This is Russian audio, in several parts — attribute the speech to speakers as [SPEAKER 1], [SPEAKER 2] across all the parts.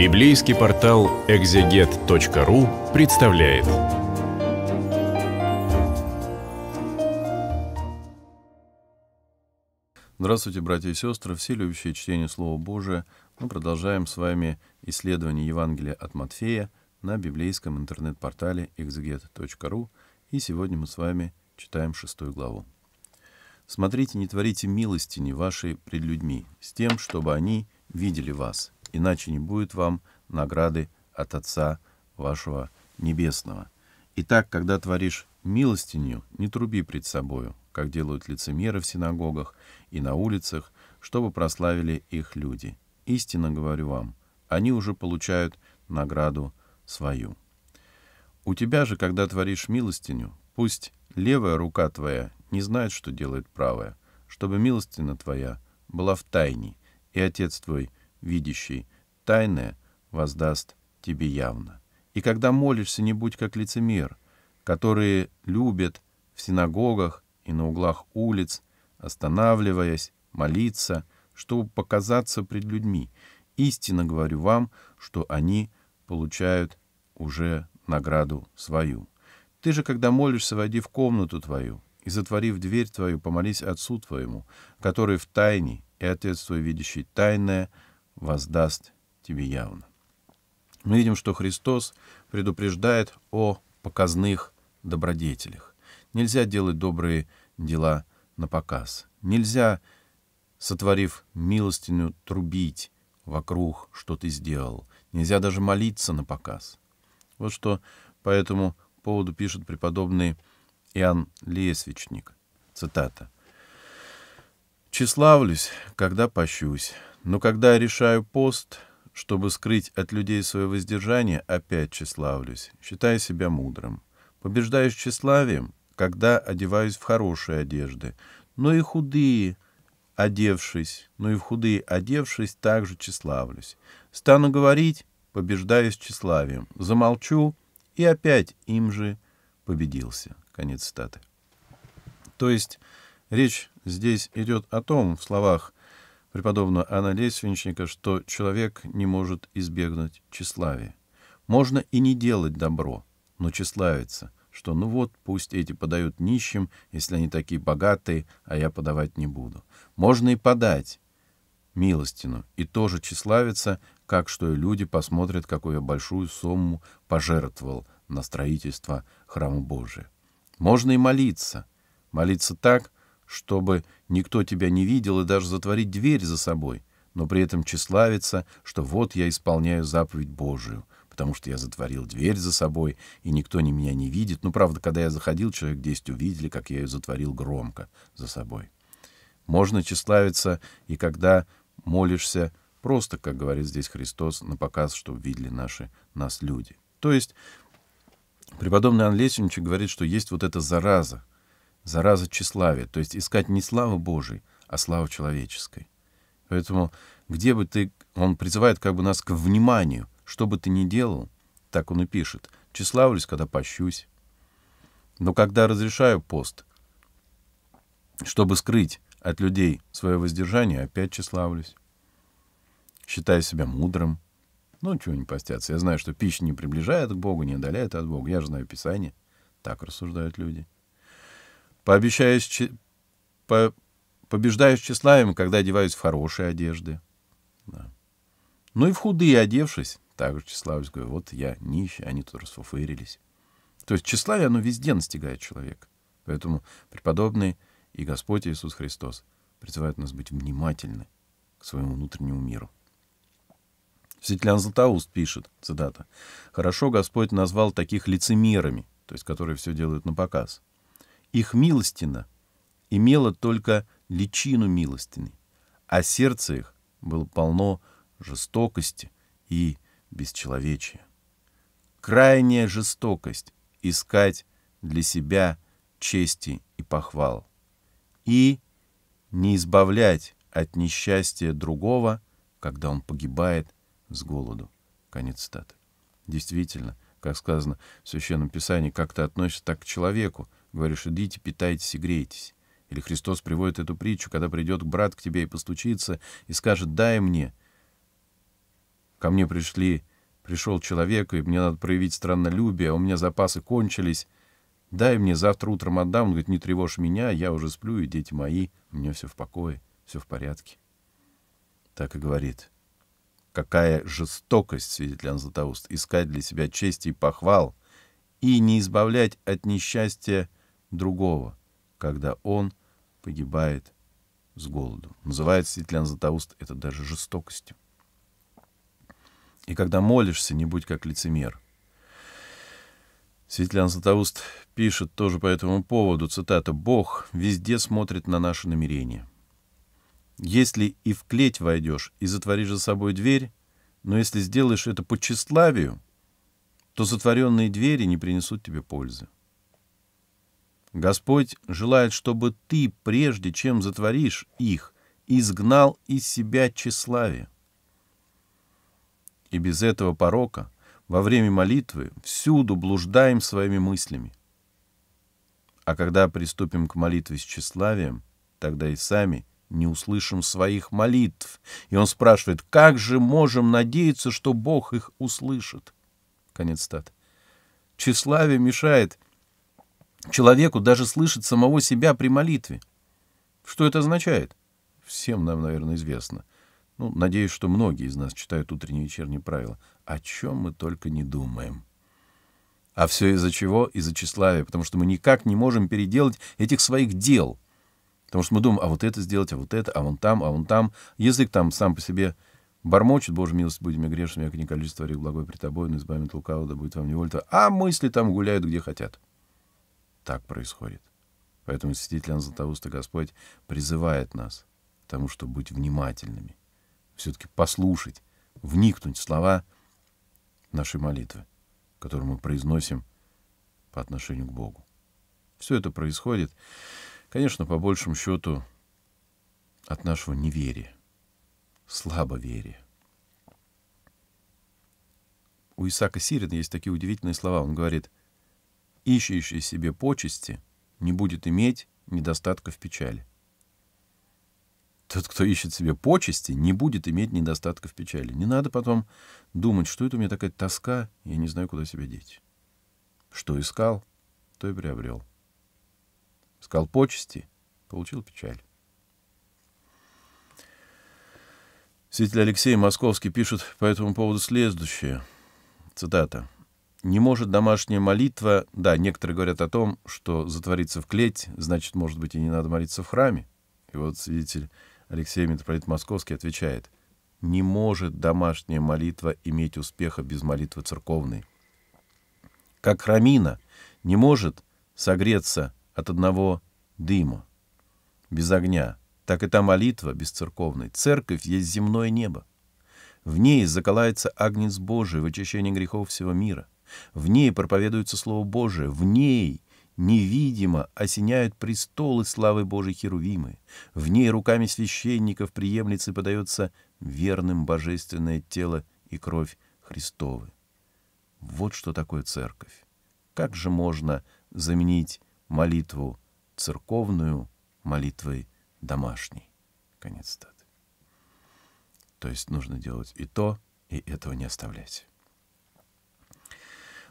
[SPEAKER 1] Библейский портал экзегет.ру представляет. Здравствуйте, братья и сестры, все любящие чтение Слова Божия. Мы продолжаем с вами исследование Евангелия от Матфея на библейском интернет-портале экзегет.ру. И сегодня мы с вами читаем шестую главу. «Смотрите, не творите милости милостини вашей пред людьми, с тем, чтобы они видели вас, иначе не будет вам награды от Отца вашего Небесного. Итак, когда творишь милостинью, не труби пред собою, как делают лицемеры в синагогах и на улицах, чтобы прославили их люди. Истинно говорю вам, они уже получают награду свою. У тебя же, когда творишь милостиню, пусть левая рука твоя не знает, что делает правая, чтобы милостина твоя была в тайне, и Отец твой видящий тайное, воздаст тебе явно. И когда молишься, не будь как лицемер, которые любят в синагогах и на углах улиц, останавливаясь, молиться, чтобы показаться пред людьми. Истинно говорю вам, что они получают уже награду свою. Ты же, когда молишься, войди в комнату твою, и, затворив дверь твою, помолись Отцу твоему, который в тайне, и Отец твой, видящий тайное, — воздаст тебе явно. Мы видим, что Христос предупреждает о показных добродетелях. Нельзя делать добрые дела на показ. Нельзя, сотворив милостиню, трубить вокруг, что ты сделал. Нельзя даже молиться на показ. Вот что по этому поводу пишет преподобный Иоанн Лесвичник. Цитата. «Тщеславлюсь, когда пощусь, но когда решаю пост, чтобы скрыть от людей свое воздержание, опять тщеславлюсь, считая себя мудрым. побеждаюсь с тщеславием, когда одеваюсь в хорошие одежды, но и худые, одевшись, но и в худые, одевшись, также тщеславлюсь. Стану говорить, побеждаюсь с тщеславием, замолчу и опять им же победился. Конец цитаты. То есть речь здесь идет о том, в словах преподобного Анна Лесвенчника, что человек не может избегнуть тщеславия. Можно и не делать добро, но тщеславиться, что ну вот, пусть эти подают нищим, если они такие богатые, а я подавать не буду. Можно и подать милостину, и тоже тщеславиться, как что и люди посмотрят, какую я большую сумму пожертвовал на строительство храма Божия. Можно и молиться. Молиться так, чтобы никто тебя не видел и даже затворить дверь за собой, но при этом тщеславиться, что вот я исполняю заповедь Божию, потому что я затворил дверь за собой, и никто не меня не видит. Ну, правда, когда я заходил, человек 10 увидели, как я ее затворил громко за собой. Можно тщеславиться и когда молишься просто, как говорит здесь Христос, на показ, чтобы видели наши, нас люди. То есть преподобный Анлесинчик говорит, что есть вот эта зараза, зараза тщеславия, то есть искать не славу Божией, а славу человеческой. Поэтому где бы ты... Он призывает как бы нас к вниманию. Что бы ты ни делал, так он и пишет. Тщеславлюсь, когда пощусь. Но когда разрешаю пост, чтобы скрыть от людей свое воздержание, опять тщеславлюсь. Считаю себя мудрым. Ну, чего не постятся. Я знаю, что пища не приближает к Богу, не отдаляет от Бога. Я же знаю Писание. Так рассуждают люди. — Пообещаешь, по, побеждаешь тщеславием, когда одеваюсь в хорошие одежды. Да. Ну и в худые одевшись, также тщеславюсь, говорю, вот я нищий, они тут расфуфырились. То есть тщеславие, оно везде настигает человека. Поэтому преподобный и Господь Иисус Христос призывают нас быть внимательны к своему внутреннему миру. Светлян Златоуст пишет, цитата, «Хорошо Господь назвал таких лицемерами, то есть которые все делают на показ. Их милостина имела только личину милостины, а сердце их было полно жестокости и бесчеловечия. Крайняя жестокость — искать для себя чести и похвал. И не избавлять от несчастья другого, когда он погибает с голоду. Конец цитаты. Действительно, как сказано в Священном Писании, как ты относишься так к человеку — Говоришь, идите, питайтесь и грейтесь. Или Христос приводит эту притчу, когда придет брат к тебе и постучится, и скажет «дай мне». Ко мне пришли, пришел человек, и мне надо проявить страннолюбие, а у меня запасы кончились. «Дай мне, завтра утром отдам». Он говорит «не тревожь меня, я уже сплю, и дети мои, у меня все в покое, все в порядке». Так и говорит. Какая жестокость, свидетель Златоуст, искать для себя чести и похвал и не избавлять от несчастья, другого, когда он погибает с голоду. Называет Светлян Златоуст это даже жестокостью. И когда молишься, не будь как лицемер. Светлян Златоуст пишет тоже по этому поводу, цитата, «Бог везде смотрит на наши намерения. Если и в клеть войдешь, и затворишь за собой дверь, но если сделаешь это по тщеславию, то затворенные двери не принесут тебе пользы. Господь желает, чтобы ты, прежде чем затворишь их, изгнал из себя тщеславие. И без этого порока во время молитвы всюду блуждаем своими мыслями. А когда приступим к молитве с тщеславием, тогда и сами не услышим своих молитв. И он спрашивает, как же можем надеяться, что Бог их услышит? Конец стат. Тщеславие мешает — человеку даже слышит самого себя при молитве. Что это означает? Всем нам, наверное, известно. Ну, надеюсь, что многие из нас читают утренние и вечерние правила. О чем мы только не думаем. А все из-за чего? Из-за тщеславия. Потому что мы никак не можем переделать этих своих дел. Потому что мы думаем, а вот это сделать, а вот это, а вон там, а вон там. Язык там сам по себе бормочет, Боже милость, будем грешными, как не количество благой при тобой, но избавим от лукавого, да будет вам невольта. А мысли там гуляют, где хотят так происходит. Поэтому святитель Анзлатоуста Господь призывает нас к тому, чтобы быть внимательными, все-таки послушать, вникнуть в слова нашей молитвы, которую мы произносим по отношению к Богу. Все это происходит, конечно, по большему счету, от нашего неверия, слабоверия. У Исаака Сирина есть такие удивительные слова. Он говорит — ищущий себе почести, не будет иметь недостатка в печали. Тот, кто ищет себе почести, не будет иметь недостатка в печали. Не надо потом думать, что это у меня такая тоска, я не знаю, куда себя деть. Что искал, то и приобрел. Искал почести, получил печаль. Святитель Алексей Московский пишет по этому поводу следующее. Цитата. Не может домашняя молитва, да, некоторые говорят о том, что затвориться в клеть, значит, может быть, и не надо молиться в храме. И вот свидетель Алексей Митрополит Московский отвечает, не может домашняя молитва иметь успеха без молитвы церковной. Как храмина не может согреться от одного дыма, без огня, так и та молитва без церковной. Церковь есть земное небо. В ней заколается агнец Божий в очищении грехов всего мира — в ней проповедуется Слово Божие, в ней невидимо осеняют престолы славы Божьей Херувимы, в ней руками священников приемлицы подается верным божественное тело и кровь Христовы. Вот что такое церковь. Как же можно заменить молитву церковную молитвой домашней? Конец цитаты. То есть нужно делать и то, и этого не оставлять.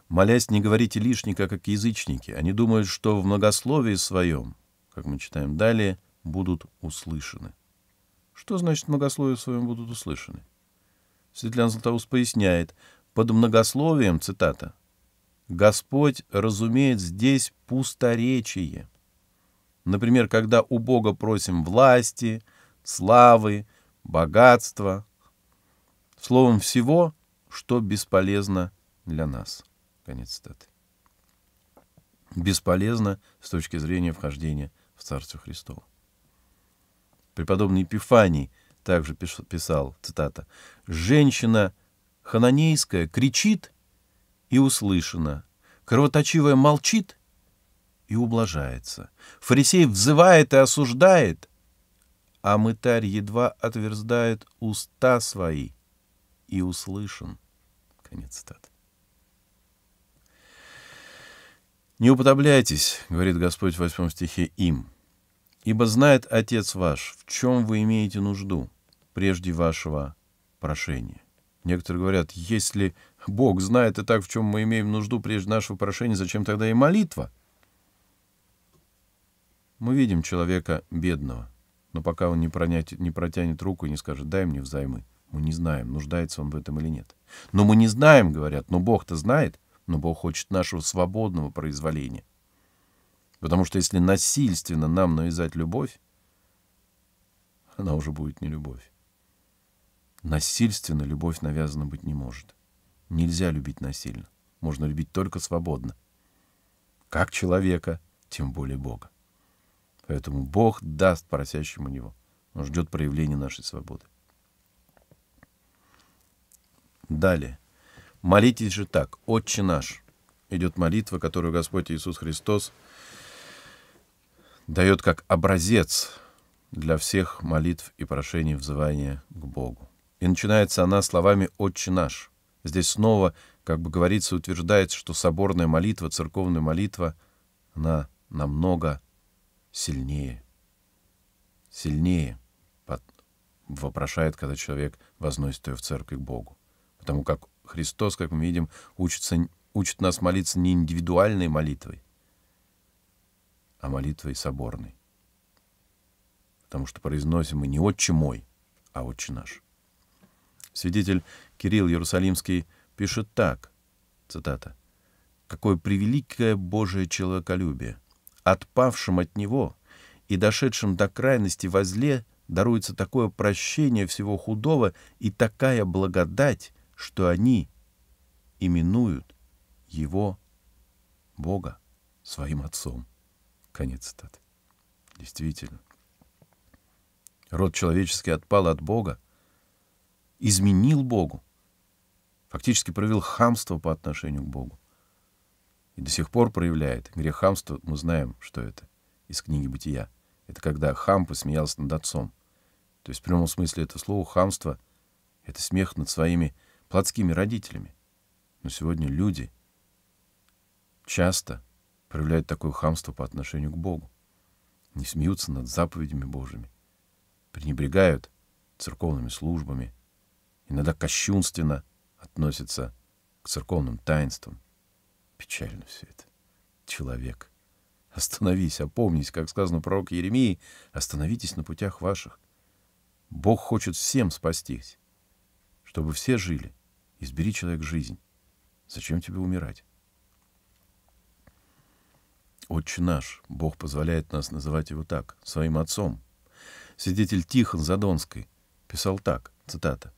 [SPEAKER 1] Молясь, не говорите лишнего, как язычники. Они думают, что в многословии своем, как мы читаем далее, будут услышаны. Что значит многословие своем будут услышаны? Светлян Златоуст поясняет, под многословием, цитата, «Господь разумеет здесь пусторечие». Например, когда у Бога просим власти, славы, богатства, словом всего, что бесполезно для нас. Конец цитаты. Бесполезно с точки зрения вхождения в Царство Христово. Преподобный Епифаний также писал, цитата, «Женщина хананейская кричит и услышана, кровоточивая молчит и ублажается. Фарисей взывает и осуждает, а мытарь едва отверздает уста свои и услышан. Конец цитаты. «Не уподобляйтесь, — говорит Господь в восьмом стихе, — им, ибо знает Отец ваш, в чем вы имеете нужду прежде вашего прошения». Некоторые говорят, если Бог знает и так, в чем мы имеем нужду прежде нашего прошения, зачем тогда и молитва? Мы видим человека бедного, но пока он не, пронять, не протянет руку и не скажет «дай мне взаймы», мы не знаем, нуждается он в этом или нет. Но мы не знаем, говорят, но Бог-то знает — но Бог хочет нашего свободного произволения. Потому что если насильственно нам навязать любовь, она уже будет не любовь. Насильственно любовь навязана быть не может. Нельзя любить насильно. Можно любить только свободно. Как человека, тем более Бога. Поэтому Бог даст просящему Него. Он ждет проявления нашей свободы. Далее. Молитесь же так, Отче наш. Идет молитва, которую Господь Иисус Христос дает как образец для всех молитв и прошений взывания к Богу. И начинается она словами «Отче наш». Здесь снова, как бы говорится, утверждается, что соборная молитва, церковная молитва, она намного сильнее. Сильнее вопрошает, когда человек возносит ее в церкви к Богу. Потому как Христос, как мы видим, учится, учит нас молиться не индивидуальной молитвой, а молитвой соборной. Потому что произносим мы не «Отче мой», а «Отче наш». Свидетель Кирилл Иерусалимский пишет так, цитата, «Какое превеликое Божие человеколюбие! Отпавшим от Него и дошедшим до крайности во зле даруется такое прощение всего худого и такая благодать, что они именуют его, Бога, своим отцом. Конец цитаты. Действительно. Род человеческий отпал от Бога, изменил Богу, фактически провел хамство по отношению к Богу. И до сих пор проявляет. Грех хамства, мы знаем, что это из книги «Бытия». Это когда хам посмеялся над отцом. То есть в прямом смысле это слово хамство — это смех над своими плотскими родителями. Но сегодня люди часто проявляют такое хамство по отношению к Богу, не смеются над заповедями Божьими, пренебрегают церковными службами, иногда кощунственно относятся к церковным таинствам. Печально все это. Человек, остановись, опомнись, как сказано пророк Еремии, остановитесь на путях ваших. Бог хочет всем спастись, чтобы все жили, Избери, человек, жизнь. Зачем тебе умирать? Отче наш, Бог позволяет нас называть его так, своим отцом. Свидетель Тихон Задонской писал так, цитата,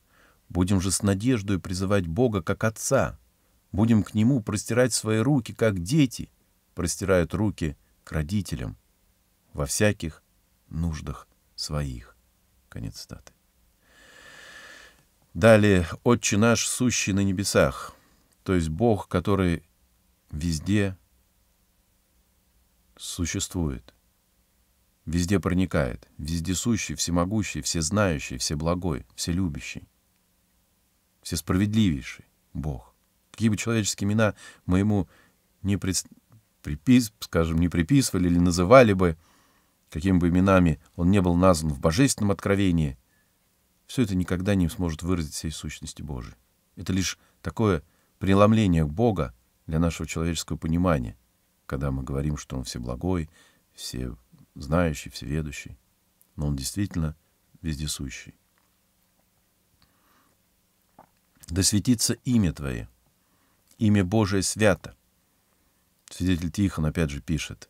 [SPEAKER 1] «Будем же с надеждой призывать Бога как Отца, будем к Нему простирать свои руки, как дети простирают руки к родителям во всяких нуждах своих». Конец цитаты. Далее «Отче наш, сущий на небесах», то есть Бог, который везде существует, везде проникает, вездесущий, всемогущий, всезнающий, всеблагой, вселюбящий, всесправедливейший Бог. Какие бы человеческие имена мы ему не пред... припис... скажем, не приписывали или называли бы, какими бы именами он не был назван в божественном откровении, все это никогда не сможет выразить всей сущности Божией. Это лишь такое преломление Бога для нашего человеческого понимания, когда мы говорим, что Он всеблагой, все знающий, всеведущий, но Он действительно вездесущий. Да светится имя Твое, имя Божие свято. Свидетель Тихон опять же пишет,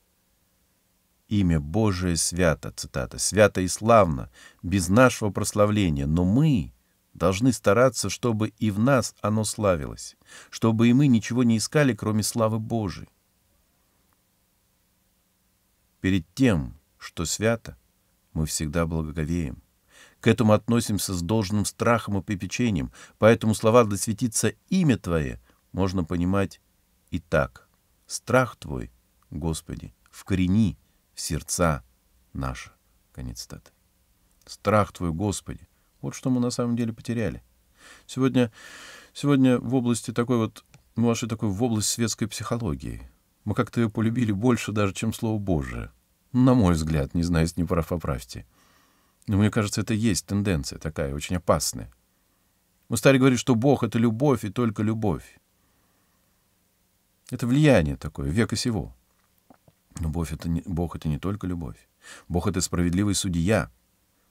[SPEAKER 1] имя Божие свято, цитата, свято и славно, без нашего прославления, но мы должны стараться, чтобы и в нас оно славилось, чтобы и мы ничего не искали, кроме славы Божией. Перед тем, что свято, мы всегда благоговеем. К этому относимся с должным страхом и попечением, поэтому слова «да светится имя Твое» можно понимать и так. Страх Твой, Господи, в вкорени в сердца наши». Конец статы. «Страх Твой, Господи!» Вот что мы на самом деле потеряли. Сегодня, сегодня в области такой вот, мы вошли такой в область светской психологии. Мы как-то ее полюбили больше даже, чем Слово Божие. На мой взгляд, не знаю, если не прав, поправьте. Но мне кажется, это есть тенденция такая, очень опасная. Мы стали говорить, что Бог — это любовь и только любовь. Это влияние такое, века сего. Но Бог это, не, Бог это не только любовь. Бог это справедливый судья.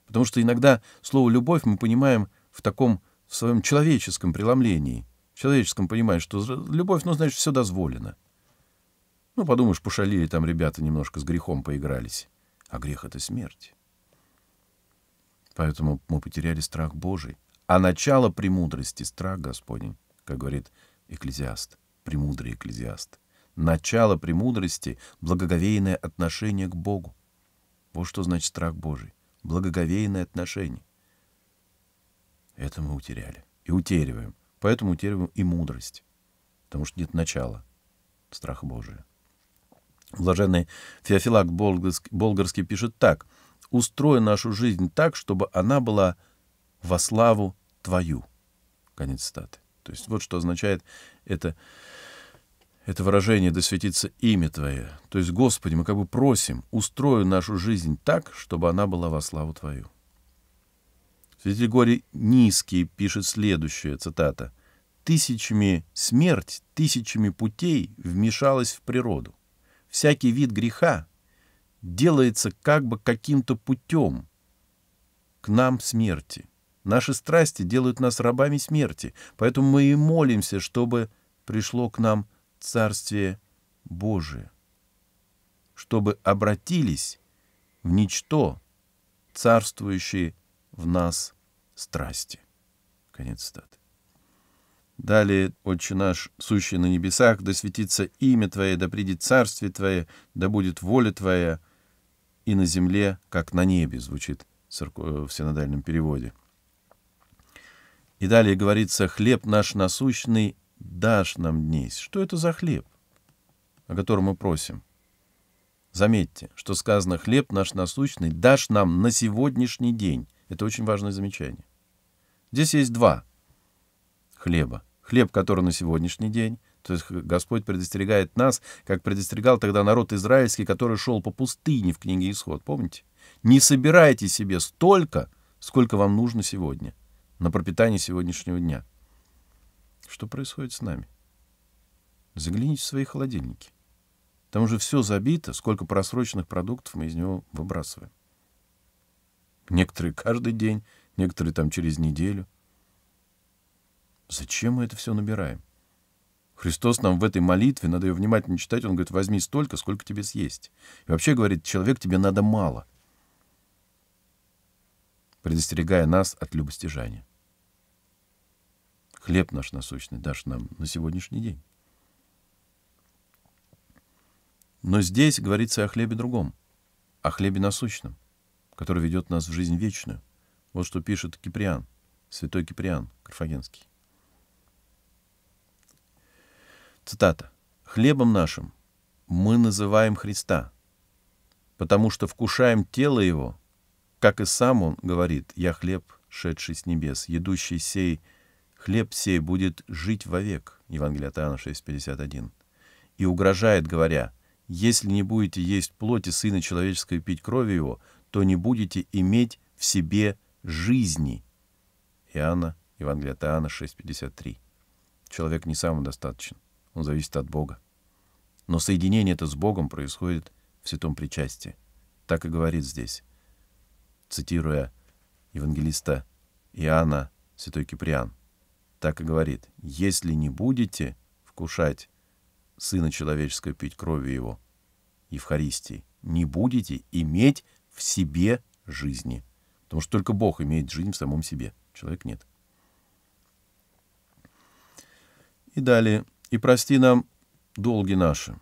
[SPEAKER 1] Потому что иногда слово «любовь» мы понимаем в таком, в своем человеческом преломлении. В человеческом понимании, что любовь, ну, значит, все дозволено. Ну, подумаешь, пошалили там ребята немножко с грехом поигрались. А грех — это смерть. Поэтому мы потеряли страх Божий. А начало премудрости — страх Господень, как говорит экклезиаст, премудрый экклезиаст начало премудрости — благоговейное отношение к Богу. Вот что значит страх Божий. Благоговейное отношение. Это мы утеряли. И утериваем. Поэтому утериваем и мудрость. Потому что нет начала страха Божия. Блаженный Феофилак Болгарский пишет так. «Устрой нашу жизнь так, чтобы она была во славу Твою». Конец цитаты. То есть вот что означает это это выражение «досветиться имя Твое», то есть, Господи, мы как бы просим, устрою нашу жизнь так, чтобы она была во славу Твою. Святитель Гори Низкий пишет следующее, цитата, «Тысячами смерть, тысячами путей вмешалась в природу. Всякий вид греха делается как бы каким-то путем к нам смерти. Наши страсти делают нас рабами смерти, поэтому мы и молимся, чтобы пришло к нам Царствие Божие, чтобы обратились в ничто, царствующие в нас страсти. Конец статы. Далее, Отче наш, сущий на небесах, да светится имя Твое, да придет царствие Твое, да будет воля Твоя, и на земле, как на небе, звучит в синодальном переводе. И далее говорится, хлеб наш насущный дашь нам днесь, что это за хлеб, о котором мы просим? Заметьте, что сказано «хлеб наш насущный дашь нам на сегодняшний день». Это очень важное замечание. Здесь есть два хлеба. Хлеб, который на сегодняшний день, то есть Господь предостерегает нас, как предостерегал тогда народ израильский, который шел по пустыне в книге Исход. Помните? Не собирайте себе столько, сколько вам нужно сегодня, на пропитание сегодняшнего дня. Что происходит с нами? Загляните в свои холодильники. Там уже все забито, сколько просроченных продуктов мы из него выбрасываем. Некоторые каждый день, некоторые там через неделю. Зачем мы это все набираем? Христос нам в этой молитве, надо ее внимательно читать, он говорит, возьми столько, сколько тебе съесть. И вообще, говорит, человек тебе надо мало, предостерегая нас от любостяжания хлеб наш насущный дашь нам на сегодняшний день. Но здесь говорится о хлебе другом, о хлебе насущном, который ведет нас в жизнь вечную. Вот что пишет Киприан, святой Киприан Карфагенский. Цитата. «Хлебом нашим мы называем Христа, потому что вкушаем тело Его, как и сам Он говорит, «Я хлеб, шедший с небес, едущий сей хлеб сей будет жить вовек». Евангелие от Иоанна 6,51. И угрожает, говоря, «Если не будете есть плоти Сына Человеческого и пить крови Его, то не будете иметь в себе жизни». Иоанна, Евангелие от Иоанна 6,53. Человек не самодостаточен, он зависит от Бога. Но соединение это с Богом происходит в святом причастии. Так и говорит здесь, цитируя евангелиста Иоанна, святой Киприан так и говорит, «Если не будете вкушать Сына Человеческого пить крови Его, Евхаристии, не будете иметь в себе жизни». Потому что только Бог имеет жизнь в самом себе, человек нет. И далее. «И прости нам долги наши,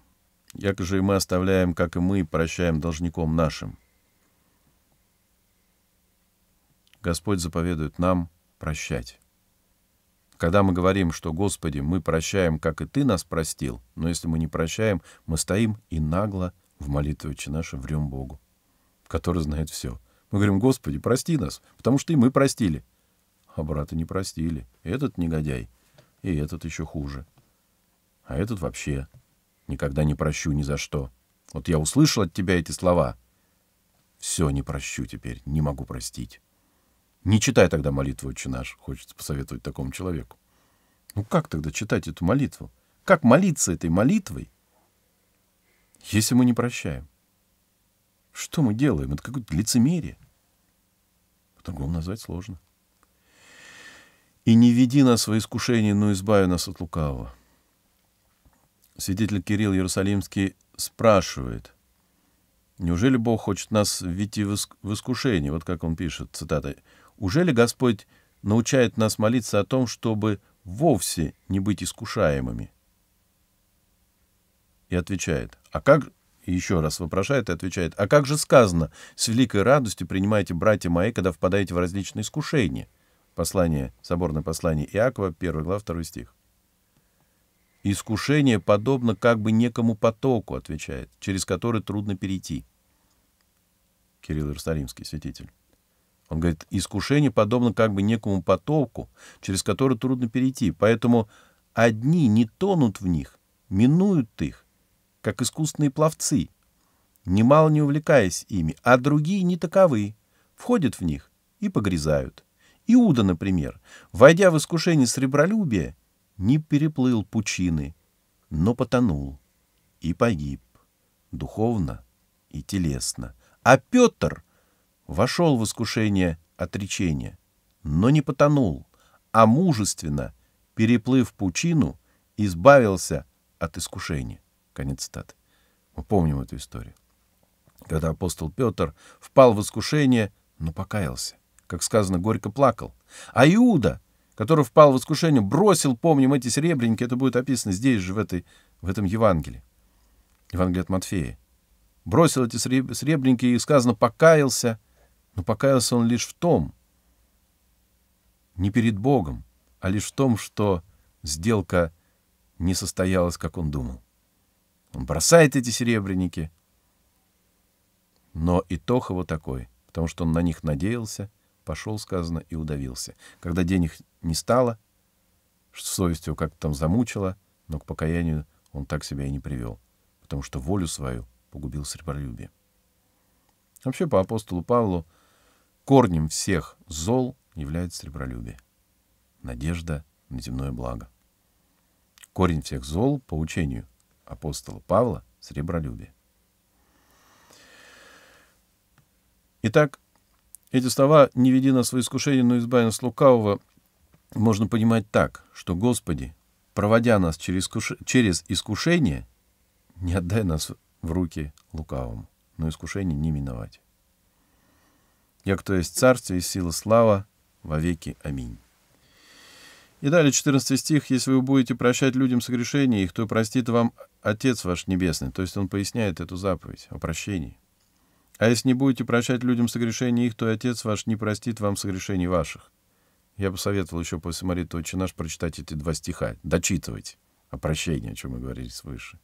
[SPEAKER 1] яко же и мы оставляем, как и мы, прощаем должником нашим». Господь заповедует нам прощать. Когда мы говорим, что «Господи, мы прощаем, как и Ты нас простил», но если мы не прощаем, мы стоим и нагло в молитве «Отче наше» врем Богу, который знает все. Мы говорим, «Господи, прости нас, потому что и мы простили». А брата не простили. Этот негодяй, и этот еще хуже. А этот вообще никогда не прощу ни за что. Вот я услышал от тебя эти слова. Все, не прощу теперь, не могу простить. Не читай тогда молитву «Отче наш», хочется посоветовать такому человеку. Ну как тогда читать эту молитву? Как молиться этой молитвой, если мы не прощаем? Что мы делаем? Это какое-то лицемерие. По-другому назвать сложно. «И не веди нас во искушение, но избави нас от лукавого». Святитель Кирилл Иерусалимский спрашивает, «Неужели Бог хочет нас ввести в искушение?» Вот как он пишет, цитата, уже ли Господь научает нас молиться о том, чтобы вовсе не быть искушаемыми? И отвечает, а как и еще раз вопрошает и отвечает, «А как же сказано, с великой радостью принимайте, братья мои, когда впадаете в различные искушения?» Послание, соборное послание Иакова, 1 глава, 2 стих. «Искушение подобно как бы некому потоку», — отвечает, «через который трудно перейти». Кирилл Иерусалимский, святитель. Он говорит, искушение подобно как бы некому потоку, через который трудно перейти, поэтому одни не тонут в них, минуют их, как искусственные пловцы, немало не увлекаясь ими, а другие не таковы, входят в них и погрязают. Иуда, например, войдя в искушение сребролюбия, не переплыл пучины, но потонул и погиб духовно и телесно. А Петр — вошел в искушение отречения, но не потонул, а мужественно, переплыв пучину, избавился от искушения. Конец цитаты. Мы помним эту историю. Когда апостол Петр впал в искушение, но покаялся. Как сказано, горько плакал. А Иуда, который впал в искушение, бросил, помним, эти серебряники, это будет описано здесь же, в, этой, в этом Евангелии. Евангелие от Матфея. Бросил эти серебряники и сказано, покаялся — но покаялся он лишь в том, не перед Богом, а лишь в том, что сделка не состоялась, как он думал. Он бросает эти серебряники, но итог его такой, потому что он на них надеялся, пошел, сказано, и удавился. Когда денег не стало, совесть его как-то там замучила, но к покаянию он так себя и не привел, потому что волю свою погубил сребролюбие. Вообще, по апостолу Павлу корнем всех зол является сребролюбие, надежда на земное благо. Корень всех зол, по учению апостола Павла, сребролюбие. Итак, эти слова «не веди нас в искушение, но избави нас лукавого» можно понимать так, что Господи, проводя нас через, куш... через искушение, не отдай нас в руки лукавому, но искушение не миновать. Як то есть царствие и сила слава во веки. Аминь. И далее 14 стих. «Если вы будете прощать людям согрешения их, то простит вам Отец ваш Небесный». То есть он поясняет эту заповедь о прощении. «А если не будете прощать людям согрешения их, то Отец ваш не простит вам согрешений ваших». Я бы советовал еще после молитвы «Отче наш» прочитать эти два стиха. Дочитывать о прощении, о чем мы говорили свыше.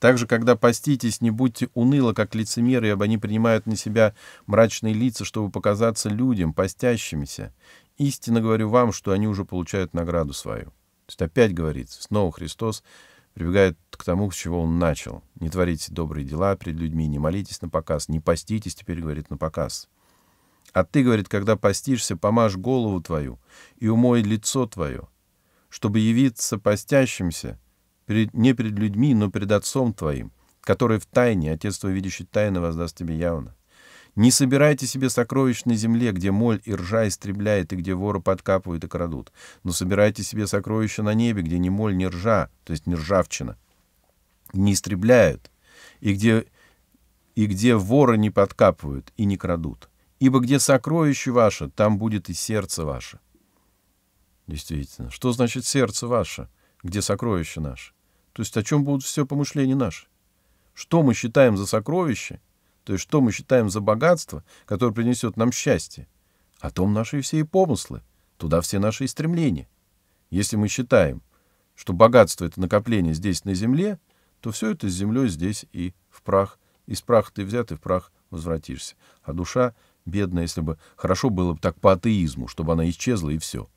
[SPEAKER 1] Также, когда поститесь, не будьте уныло, как лицемеры, ибо они принимают на себя мрачные лица, чтобы показаться людям, постящимися. Истинно говорю вам, что они уже получают награду свою. То есть опять говорится, снова Христос прибегает к тому, с чего он начал. Не творите добрые дела перед людьми, не молитесь на показ, не поститесь, теперь говорит на показ. А ты, говорит, когда постишься, помажь голову твою и умой лицо твое, чтобы явиться постящимся — перед, не перед людьми, но перед Отцом твоим, который в тайне, Отец твой, видящий тайно, воздаст тебе явно. Не собирайте себе сокровищ на земле, где моль и ржа истребляет, и где воры подкапывают и крадут. Но собирайте себе сокровища на небе, где ни моль, ни ржа, то есть ни ржавчина, не истребляют, и где, и где воры не подкапывают и не крадут. Ибо где сокровище ваше, там будет и сердце ваше. Действительно. Что значит сердце ваше? где сокровище наши. То есть о чем будут все помышления наши? Что мы считаем за сокровище, то есть что мы считаем за богатство, которое принесет нам счастье? О том наши все и помыслы, туда все наши и стремления. Если мы считаем, что богатство — это накопление здесь на земле, то все это с землей здесь и в прах. Из праха ты взят, и в прах возвратишься. А душа бедная, если бы хорошо было бы так по атеизму, чтобы она исчезла и все.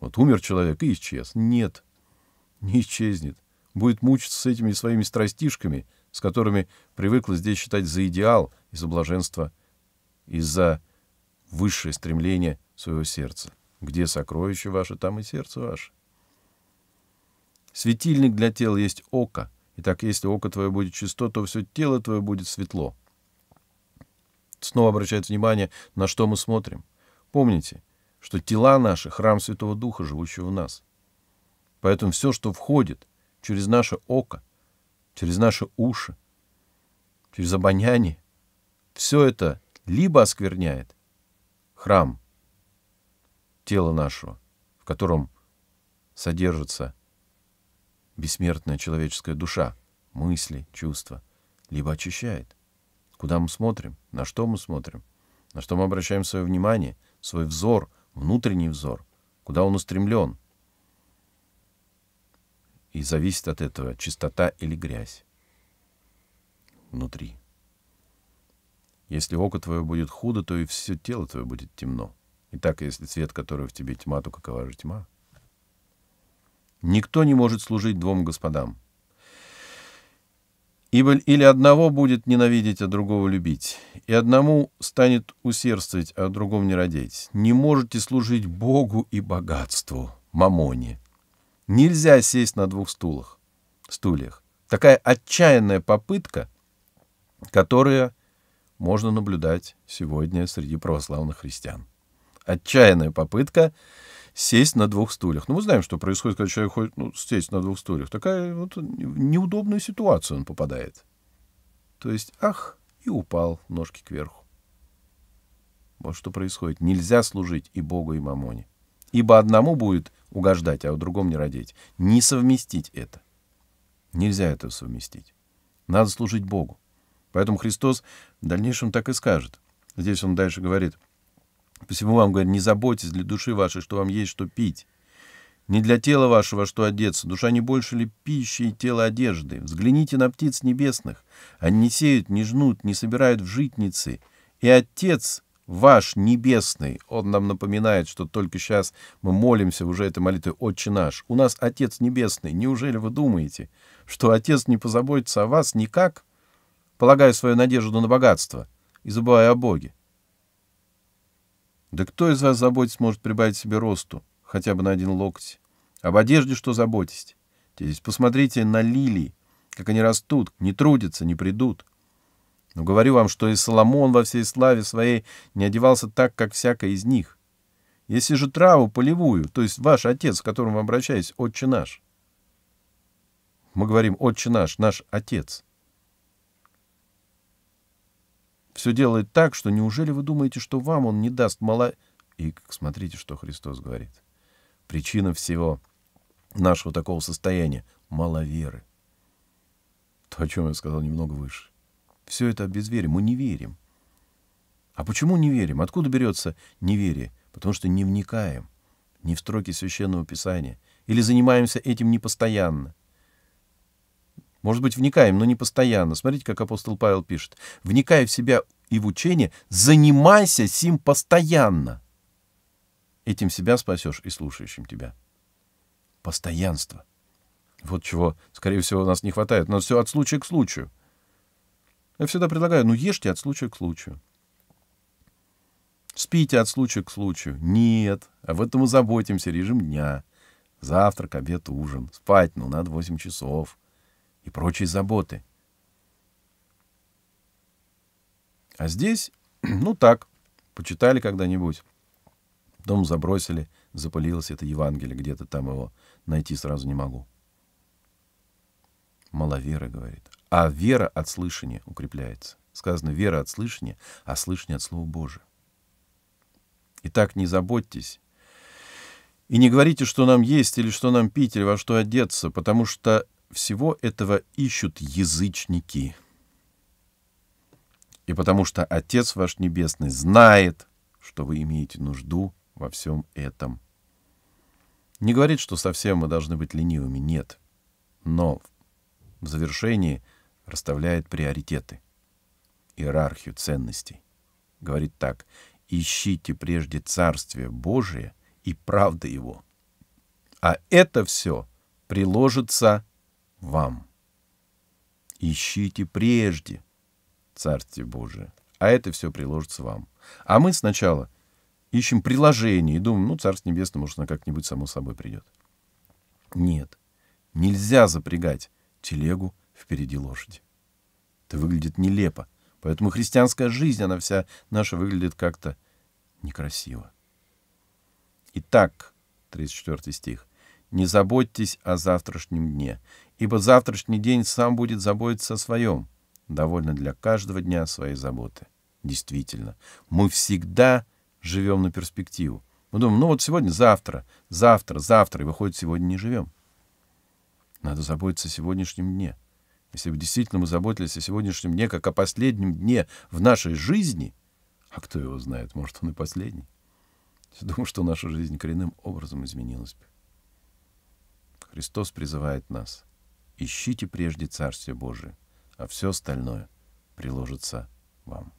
[SPEAKER 1] Вот умер человек и исчез. Нет, не исчезнет. Будет мучиться с этими своими страстишками, с которыми привыкла здесь считать за идеал и за блаженство, и за высшее стремление своего сердца. Где сокровище ваше, там и сердце ваше. Светильник для тела есть око. и так если око твое будет чисто, то все тело твое будет светло. Снова обращает внимание, на что мы смотрим. Помните, что тела наши — храм Святого Духа, живущего в нас — Поэтому все, что входит через наше око, через наши уши, через обоняние, все это либо оскверняет храм тела нашего, в котором содержится бессмертная человеческая душа, мысли, чувства, либо очищает. Куда мы смотрим, на что мы смотрим, на что мы обращаем свое внимание, свой взор, внутренний взор, куда он устремлен – и зависит от этого чистота или грязь внутри. Если око твое будет худо, то и все тело твое будет темно. И так, если цвет, который в тебе тьма, то какова же тьма? Никто не может служить двум господам. Ибо или одного будет ненавидеть, а другого любить, и одному станет усердствовать, а другому не родить. Не можете служить Богу и богатству, мамоне. Нельзя сесть на двух стулах, стульях. Такая отчаянная попытка, которая можно наблюдать сегодня среди православных христиан. Отчаянная попытка сесть на двух стульях. Ну, мы знаем, что происходит, когда человек хочет ну, сесть на двух стульях. Такая вот неудобная ситуация, он попадает. То есть, ах, и упал ножки кверху. Вот что происходит. Нельзя служить и Богу, и мамоне ибо одному будет угождать, а у другому не родить. Не совместить это. Нельзя это совместить. Надо служить Богу. Поэтому Христос в дальнейшем так и скажет. Здесь он дальше говорит, «Посему вам, говорит, не заботьтесь для души вашей, что вам есть что пить, не для тела вашего, что одеться. Душа не больше ли пищи и тела одежды? Взгляните на птиц небесных. Они не сеют, не жнут, не собирают в житницы. И Отец ваш небесный. Он нам напоминает, что только сейчас мы молимся уже этой молитвой «Отче наш». У нас Отец Небесный. Неужели вы думаете, что Отец не позаботится о вас никак, полагая свою надежду на богатство и забывая о Боге? Да кто из вас заботить может прибавить себе росту хотя бы на один локоть? Об одежде что заботитесь? Здесь посмотрите на лилии, как они растут, не трудятся, не придут. Но говорю вам, что и Соломон во всей славе своей не одевался так, как всякая из них. Если же траву полевую, то есть ваш отец, к которому вы обращаетесь, отче наш. Мы говорим «отче наш», «наш отец». Все делает так, что неужели вы думаете, что вам он не даст мало... И смотрите, что Христос говорит. Причина всего нашего такого состояния — маловеры. То, о чем я сказал немного выше все это обезверим, мы не верим. А почему не верим? Откуда берется неверие? Потому что не вникаем ни в строки Священного Писания, или занимаемся этим непостоянно. Может быть, вникаем, но не постоянно. Смотрите, как апостол Павел пишет. «Вникая в себя и в учение, занимайся сим постоянно. Этим себя спасешь и слушающим тебя». Постоянство. Вот чего, скорее всего, у нас не хватает. Но все от случая к случаю. Я всегда предлагаю, ну ешьте от случая к случаю. Спите от случая к случаю. Нет, об этом мы заботимся. Режим дня. Завтрак, обед, ужин. Спать, ну, надо 8 часов. И прочие заботы. А здесь, ну так, почитали когда-нибудь. Дом забросили, запылилось это Евангелие. Где-то там его найти сразу не могу. Маловеры, говорит. А вера от слышания укрепляется. Сказано, вера от слышания, а слышание от Слова Божия. Итак, не заботьтесь и не говорите, что нам есть, или что нам пить, или во что одеться, потому что всего этого ищут язычники. И потому что Отец ваш Небесный знает, что вы имеете нужду во всем этом. Не говорит, что совсем мы должны быть ленивыми, нет. Но в завершении – расставляет приоритеты, иерархию ценностей. Говорит так, ищите прежде Царствие Божие и правда Его. А это все приложится вам. Ищите прежде Царствие Божие, а это все приложится вам. А мы сначала ищем приложение и думаем, ну, Царство Небесное, может, оно как-нибудь само собой придет. Нет, нельзя запрягать телегу впереди лошади. Это выглядит нелепо, поэтому христианская жизнь, она вся наша, выглядит как-то некрасиво. Итак, 34 стих, «Не заботьтесь о завтрашнем дне, ибо завтрашний день сам будет заботиться о своем. Довольно для каждого дня своей заботы». Действительно, мы всегда живем на перспективу. Мы думаем, ну вот сегодня, завтра, завтра, завтра, и выходит, сегодня не живем. Надо заботиться о сегодняшнем дне. Если бы действительно мы заботились о сегодняшнем дне, как о последнем дне в нашей жизни, а кто его знает, может, он и последний, я думаю, что наша жизнь коренным образом изменилась бы. Христос призывает нас. Ищите прежде Царствие Божие, а все остальное приложится вам.